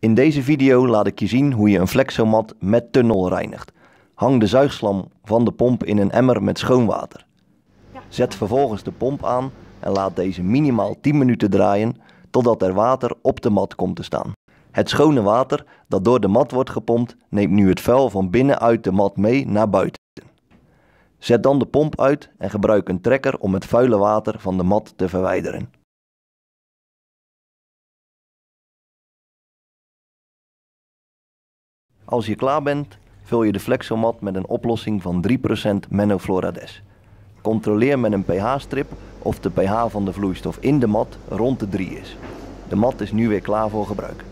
In deze video laat ik je zien hoe je een flexomat met tunnel reinigt. Hang de zuigslam van de pomp in een emmer met schoon water. Zet vervolgens de pomp aan en laat deze minimaal 10 minuten draaien totdat er water op de mat komt te staan. Het schone water dat door de mat wordt gepompt neemt nu het vuil van binnenuit de mat mee naar buiten. Zet dan de pomp uit en gebruik een trekker om het vuile water van de mat te verwijderen. Als je klaar bent, vul je de flexomat met een oplossing van 3% menoflorades. Controleer met een pH-strip of de pH van de vloeistof in de mat rond de 3 is. De mat is nu weer klaar voor gebruik.